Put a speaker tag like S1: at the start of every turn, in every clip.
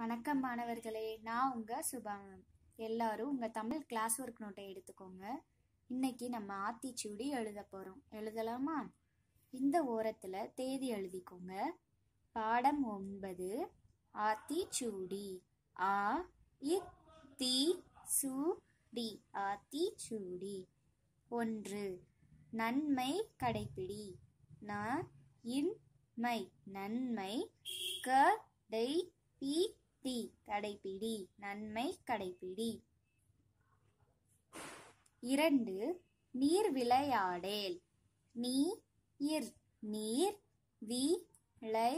S1: வணக்கம் மாணவர்களே நான் உங்கள் சுபாங்கம் எல்லாரும் உங்கள் தமிழ் கிளாஸ் ஒர்க் நோட்டை எடுத்துக்கோங்க இன்னைக்கு நம்ம ஆத்திச்சூடி எழுத போறோம் எழுதலாமா இந்த ஓரத்தில் தேதி எழுதிக்கோங்க பாடம் ஒன்பது ஆத்திச்சூடி ஆ இ தி சு டி ஆத்திச்சூடி ஒன்று நன்மை கடைப்பிடி நான் இன்மை நன்மை கடை பி யுக்தி கடைபிடி நன்மை கடைபிடி இரண்டு நீர் விளையாடேல் நீ இர் நீர் வி லை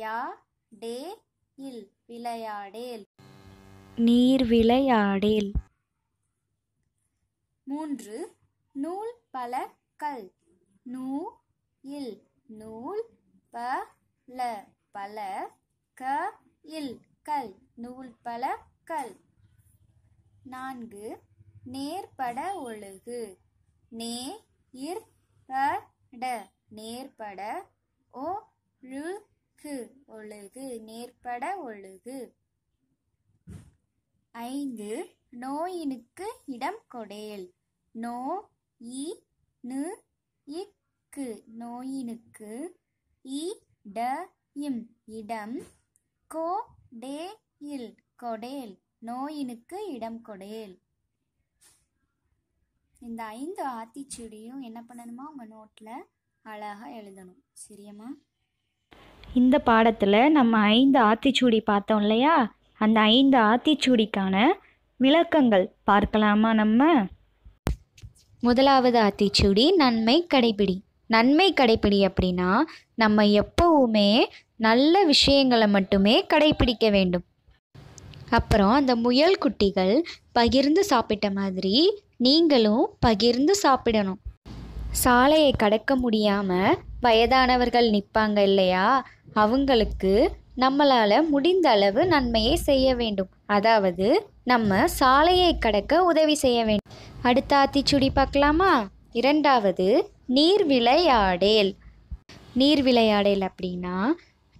S1: யா டே இல் விளையாடேல் நீர் விளையாடேல் மூன்று நூல் பல கல் நூ இல் நூல் ப ல பல க இல் கல் நூல் பல கல் நான்கு நேர்பட ஒழுகு நே இர் நேர்பட ஓ ஒழுகு நேர்பட ஒழுகு ஐந்து நோயினுக்கு இடம் கொடேல் நோ இ நு இக்கு நோயினுக்கு இ ட இம் இடம் கோ டே இல் கொடேல் நோயினுக்கு இடம் கொடேல் இந்த ஐந்து ஆத்திச்சூடியும் என்ன பண்ணணுமா உங்கள் நோட்டில் அழகாக எழுதணும் சரியம்மா இந்த பாடத்தில் நம்ம ஐந்து ஆத்திச்சூடி பார்த்தோம் இல்லையா அந்த ஐந்து ஆத்திச்சூடிக்கான விளக்கங்கள் பார்க்கலாமா நம்ம முதலாவது ஆத்திச்சூடி நன்மை கடைபிடி நன்மை கடைபிடி அப்படின்னா நம்ம எப்போவுமே நல்ல விஷயங்களை மட்டுமே கடைபிடிக்க வேண்டும் அப்புறம் அந்த முயல் குட்டிகள் பகிர்ந்து சாப்பிட்ட மாதிரி நீங்களும் பகிர்ந்து சாப்பிடணும் சாலையை கடக்க முடியாமல் வயதானவர்கள் நிற்பாங்க இல்லையா அவங்களுக்கு நம்மளால் முடிந்த அளவு நன்மையை செய்ய வேண்டும் அதாவது நம்ம சாலையை கடக்க உதவி செய்ய வேண்டும் அடுத்த ஆத்திச்சுடி பார்க்கலாமா இரண்டாவது நீர் விளையாடேல் நீர் விளையாடேல் அப்படின்னா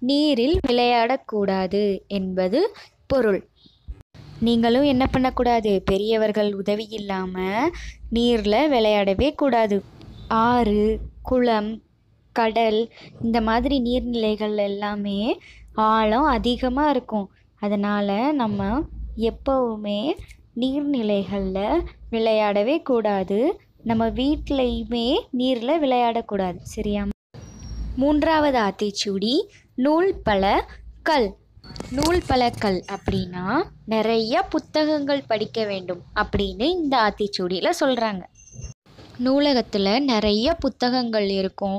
S1: நீரில் விளையாடக்கூடாது என்பது பொருள் நீங்களும் என்ன பண்ணக்கூடாது பெரியவர்கள் உதவி இல்லாமல் நீரில் விளையாடவே கூடாது ஆறு குளம் கடல் இந்த மாதிரி நீர்நிலைகள் எல்லாமே ஆழம் அதிகமாக இருக்கும் அதனால் நம்ம எப்போவுமே நீர்நிலைகளில் விளையாடவே கூடாது நம்ம வீட்லேயுமே நீரில் விளையாடக்கூடாது சரியா மூன்றாவது ஆத்திச்சூடி நூல் பல கல் நூல் பல கல் அப்படின்னா நிறைய புத்தகங்கள் படிக்க வேண்டும் அப்படின்னு இந்த ஆத்திச்சூடியில் சொல்கிறாங்க நூலகத்தில் நிறைய புத்தகங்கள் இருக்கும்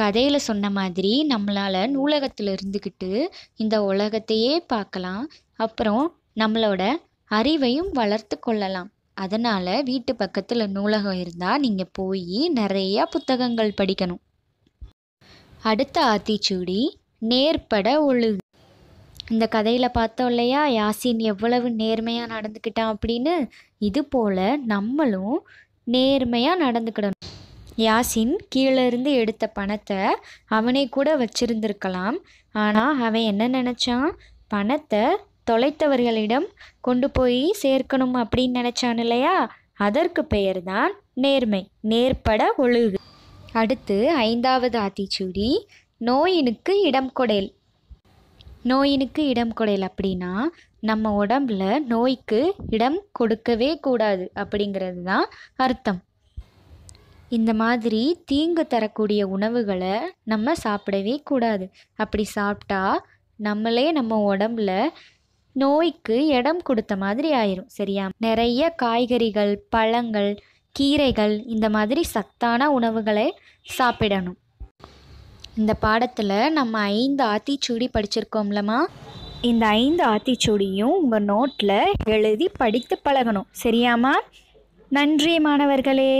S1: கதையில் சொன்ன மாதிரி நம்மளால் நூலகத்தில் இருந்துக்கிட்டு இந்த உலகத்தையே பார்க்கலாம் அப்புறம் நம்மளோட அறிவையும் வளர்த்து கொள்ளலாம் அதனால் வீட்டு பக்கத்தில் நூலகம் இருந்தால் நீங்கள் போய் நிறையா புத்தகங்கள் படிக்கணும் அடுத்த ஆத்திச்சூடி நேர்பட ஒழுகு இந்த கதையில் பார்த்தோம் இல்லையா யாசின் எவ்வளவு நேர்மையாக நடந்துக்கிட்டான் அப்படின்னு இது போல் நம்மளும் நேர்மையாக நடந்துக்கிடணும் யாசின் கீழே இருந்து எடுத்த பணத்தை அவனே கூட வச்சிருந்திருக்கலாம் ஆனால் அவன் என்ன நினச்சான் பணத்தை தொலைத்தவர்களிடம் கொண்டு போய் சேர்க்கணும் அப்படின்னு நினச்சான் இல்லையா அதற்கு பெயர் தான் நேர்மை நேர்பட ஒழுகு அடுத்து ஐந்தாவது ஆத்திச்சூடி நோயினுக்கு இடம் கொடையல் நோயினுக்கு இடம் கொடையில் அப்படின்னா நம்ம உடம்புல நோய்க்கு இடம் கொடுக்கவே கூடாது அப்படிங்கிறது தான் அர்த்தம் இந்த மாதிரி தீங்கு தரக்கூடிய உணவுகளை நம்ம சாப்பிடவே கூடாது அப்படி சாப்பிட்டா நம்மளே நம்ம உடம்புல நோய்க்கு இடம் கொடுத்த மாதிரி ஆயிரும் சரியா நிறைய காய்கறிகள் பழங்கள் கீரைகள் இந்த மாதிரி சத்தான உணவுகளை சாப்பிடணும் இந்த பாடத்தில் நம்ம ஐந்து ஆத்திச்சூடி படிச்சிருக்கோம்லம்மா இந்த ஐந்து ஆத்திச்சூடியும் உங்கள் நோட்டில் எழுதி படித்து பழகணும் சரியாம்மா நன்றி மாணவர்களே